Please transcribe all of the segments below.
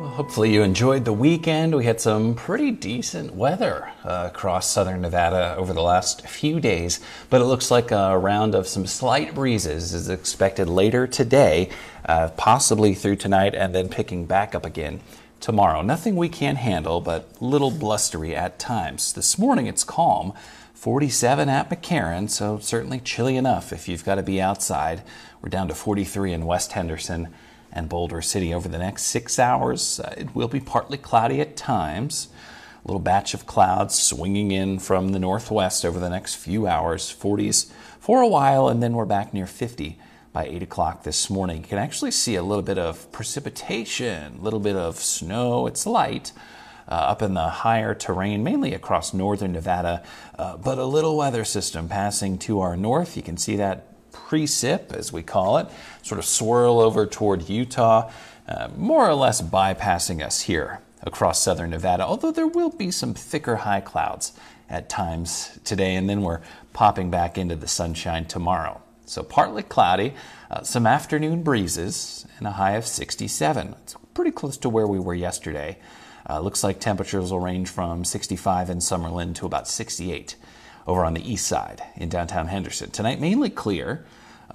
hopefully, you enjoyed the weekend. We had some pretty decent weather uh, across southern Nevada over the last few days, but it looks like a round of some slight breezes is expected later today, uh, possibly through tonight, and then picking back up again tomorrow. Nothing we can't handle, but little blustery at times. This morning it's calm, 47 at McCarran, so certainly chilly enough if you've got to be outside. We're down to 43 in West Henderson and Boulder City over the next six hours. Uh, it will be partly cloudy at times. A little batch of clouds swinging in from the northwest over the next few hours, 40s for a while, and then we're back near 50 by 8 o'clock this morning. You can actually see a little bit of precipitation, a little bit of snow. It's light. Uh, up in the higher terrain, mainly across northern Nevada, uh, but a little weather system passing to our north. You can see that precip, as we call it, sort of swirl over toward Utah, uh, more or less bypassing us here across southern Nevada, although there will be some thicker high clouds at times today, and then we're popping back into the sunshine tomorrow. So partly cloudy, uh, some afternoon breezes, and a high of 67. It's pretty close to where we were yesterday. Uh, looks like temperatures will range from 65 in Summerlin to about 68 over on the east side in downtown Henderson. Tonight, mainly clear.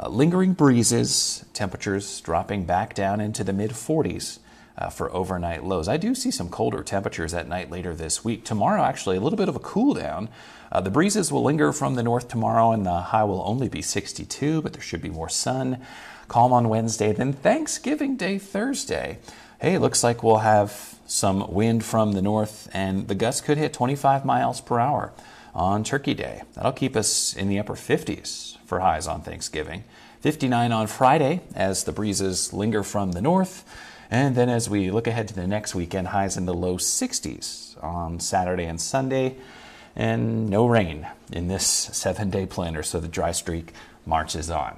Uh, lingering breezes, temperatures dropping back down into the mid 40s uh, for overnight lows. I do see some colder temperatures at night later this week. Tomorrow, actually, a little bit of a cool down. Uh, the breezes will linger from the north tomorrow, and the high will only be 62, but there should be more sun. Calm on Wednesday, then Thanksgiving Day Thursday. Hey, looks like we'll have some wind from the north, and the gusts could hit 25 miles per hour on Turkey Day. That'll keep us in the upper 50s for highs on Thanksgiving. 59 on Friday as the breezes linger from the north. And then as we look ahead to the next weekend, highs in the low 60s on Saturday and Sunday. And no rain in this seven day planner, so the dry streak marches on.